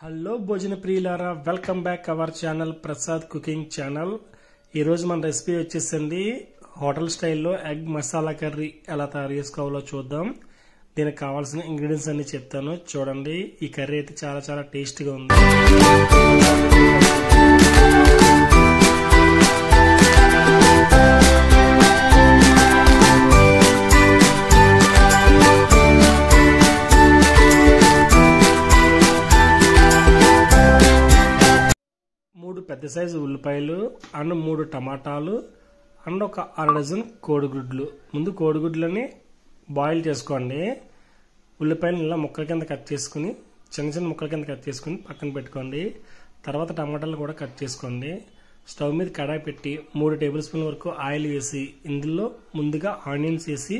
hello భోజన ప్రియులారా welcome back our channel Prasad cooking channel ఈరోజు మన రెసిపీ వచ్చేసింది హోటల్ స్టైల్లో ఎగ్ మసాలా కర్రీ ఎలా తయారు చేసుకోవాలో చూద్దాం దీనికి కావాల్సిన ఇంగ్రీడియంట్స్ అన్ని చెప్తాను చూడండి ఈ కర్రీ అయితే చాలా చాలా టేస్ట్గా ఉంది పెద్ద సైజు ఉల్లిపాయలు అండ్ మూడు టమాటాలు అండ్ ఒక అర డజన్ కోడిగుడ్లు ముందు కోడిగుడ్లని బాయిల్ చేసుకోండి ఉల్లిపాయలు ఇలా ముక్కల కింద కట్ చేసుకుని చిన్న చిన్న ముక్కల కింద కట్ చేసుకుని పక్కన పెట్టుకోండి తర్వాత టమాటాలు కూడా కట్ చేసుకోండి స్టవ్ మీద కడాయి పెట్టి మూడు టేబుల్ స్పూన్ వరకు ఆయిల్ వేసి ఇందులో ముందుగా ఆనియన్స్ వేసి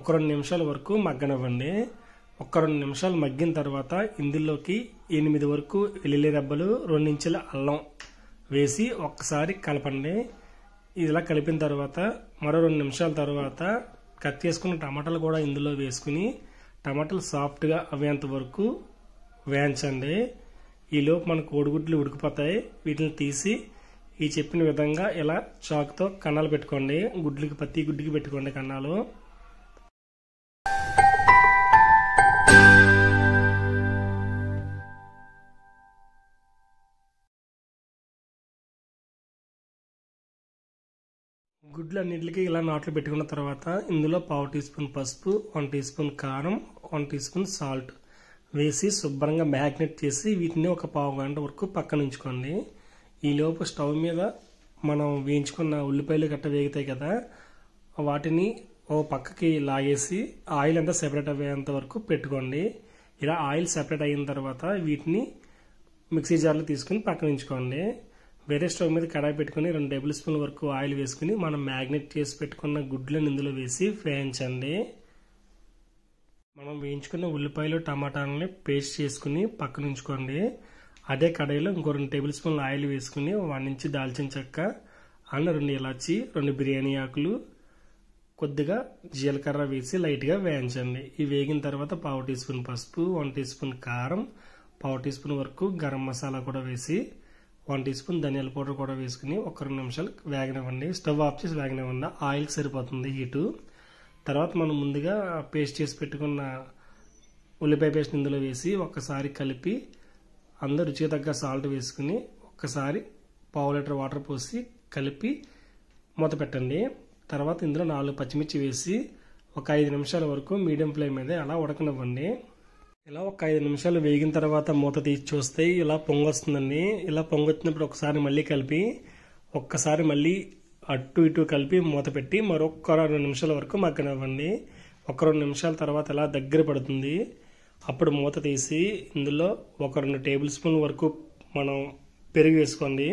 ఒక రెండు నిమిషాల వరకు మగ్గనివ్వండి ఒక రెండు నిమిషాలు మగ్గిన తర్వాత ఇందులోకి ఎనిమిది వరకు వెల్లుల్లి రెబ్బలు రెండు ఇంచుల అల్లం వేసి ఒక్కసారి కలపండి ఇదిలా కలిపిన తర్వాత మరో రెండు నిమిషాల తర్వాత కట్ చేసుకున్న టమాటాలు కూడా ఇందులో వేసుకుని టమాటాలు సాఫ్ట్గా అవేంత వరకు వేయించండి ఈలోపు మన కోడిగుడ్లు ఉడికిపోతాయి వీటిని తీసి ఈ చెప్పిన విధంగా ఇలా చాక్తో కన్నాలు పెట్టుకోండి గుడ్లకి పత్తి గుడ్డికి పెట్టుకోండి కన్నాలు గుడ్లన్నింటికి ఇలా నాట్లు పెట్టుకున్న తర్వాత ఇందులో పావు టీ స్పూన్ పసుపు వన్ టీ స్పూన్ కారం వన్ టీ స్పూన్ సాల్ట్ వేసి శుభ్రంగా మ్యాగ్నెట్ చేసి వీటిని ఒక పావు గంట వరకు పక్కన ఉంచుకోండి ఈలోపు స్టవ్ మీద మనం వేయించుకున్న ఉల్లిపాయలు గట్ట వేగుతాయి కదా వాటిని ఓ పక్కకి లాగేసి ఆయిల్ అంతా సెపరేట్ అయ్యేంత వరకు పెట్టుకోండి ఇలా ఆయిల్ సెపరేట్ అయిన తర్వాత వీటిని మిక్సీ జార్లో తీసుకుని పక్కన ఉంచుకోండి వేరే స్టవ్ మీద కడాయి పెట్టుకుని రెండు టేబుల్ స్పూన్ వరకు ఆయిల్ వేసుకుని మనం మ్యాగ్నెట్ చేసి పెట్టుకున్న గుడ్లను ఇందులో వేసి వేయించండి మనం వేయించుకున్న ఉల్లిపాయలు టమాటాలని పేస్ట్ చేసుకుని పక్కన ఉంచుకోండి అదే కడాయిలో ఇంకో రెండు టేబుల్ స్పూన్ ఆయిల్ వేసుకుని వాటి నుంచి దాల్చిన చెక్క అండ్ రెండు ఇలాచి రెండు బిర్యానీ ఆకులు కొద్దిగా జీలకర్ర వేసి లైట్గా వేయించండి ఇవి వేగిన తర్వాత పావు టీ స్పూన్ పసుపు వన్ టీ స్పూన్ కారం పావు టీ స్పూన్ వరకు గరం మసాలా కూడా వేసి వన్ టీ స్పూన్ ధనియాల పౌడర్ కూడా వేసుకుని ఒక రెండు నిమిషాలు వేగనివ్వండి స్టవ్ ఆఫ్ చేసి వేగనివ్వండి ఆయిల్కి సరిపోతుంది హీటు తర్వాత మనం ముందుగా పేస్ట్ చేసి పెట్టుకున్న ఉల్లిపాయ పేస్ట్ ఇందులో వేసి ఒక్కసారి కలిపి అందరు రుచికి తగ్గ సాల్ట్ వేసుకుని ఒక్కసారి పావు లీటర్ వాటర్ పోసి కలిపి మూత పెట్టండి తర్వాత ఇందులో నాలుగు పచ్చిమిర్చి వేసి ఒక ఐదు నిమిషాల వరకు మీడియం ఫ్లేమ్ మీద అలా ఉడకనివ్వండి ఇలా ఒక ఐదు నిమిషాలు వేగిన తర్వాత మూత తీసి చూస్తే ఇలా పొంగొస్తుందండి ఇలా పొంగొచ్చినప్పుడు ఒకసారి మళ్ళీ కలిపి ఒక్కసారి మళ్ళీ అటు ఇటు కలిపి మూత పెట్టి మరొక రెండు నిమిషాల వరకు మగ్గనివ్వండి ఒక రెండు నిమిషాల తర్వాత ఇలా దగ్గర పడుతుంది అప్పుడు మూత తీసి ఇందులో ఒక రెండు టేబుల్ స్పూన్ వరకు మనం పెరుగు వేసుకోండి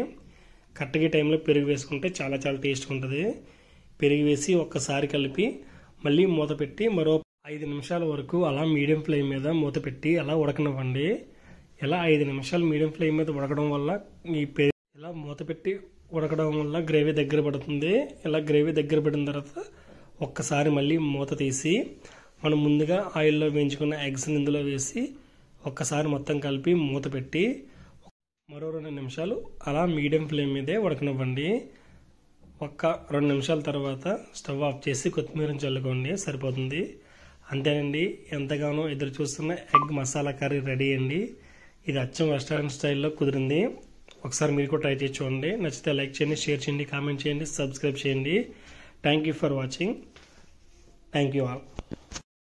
కరెక్ట్గా టైంలో పెరుగు వేసుకుంటే చాలా చాలా టేస్ట్గా ఉంటుంది పెరుగు వేసి ఒక్కసారి కలిపి మళ్ళీ మూత పెట్టి మరో ఐదు నిమిషాల వరకు అలా మీడియం ఫ్లేమ్ మీద మూత పెట్టి అలా ఉడకనివ్వండి ఇలా ఐదు నిమిషాలు మీడియం ఫ్లేమ్ మీద ఉడకడం వల్ల ఈ పే ఇలా మూత పెట్టి ఉడకడం వల్ల గ్రేవీ దగ్గర పడుతుంది ఇలా గ్రేవీ దగ్గర పడిన తర్వాత ఒక్కసారి మళ్ళీ మూత తీసి మనం ముందుగా ఆయిల్లో వేయించుకున్న ఎగ్స్ని ఇందులో వేసి ఒక్కసారి మొత్తం కలిపి మూత పెట్టి మరో రెండు నిమిషాలు అలా మీడియం ఫ్లేమ్ మీదే ఉడకనివ్వండి ఒక్క రెండు నిమిషాల తర్వాత స్టవ్ ఆఫ్ చేసి కొత్తిమీర చల్లుకోండి సరిపోతుంది అంతేనండి ఎంతగానో ఎదురు చూస్తున్న ఎగ్ మసాలా కర్రీ రెడీ అండి ఇది అచ్చం రెస్టారెంట్ స్టైల్లో కుదిరింది ఒకసారి మీరు కూడా ట్రై చేసి చూడండి నచ్చితే లైక్ చేయండి షేర్ చేయండి కామెంట్ చేయండి సబ్స్క్రైబ్ చేయండి thank you for watching thank you all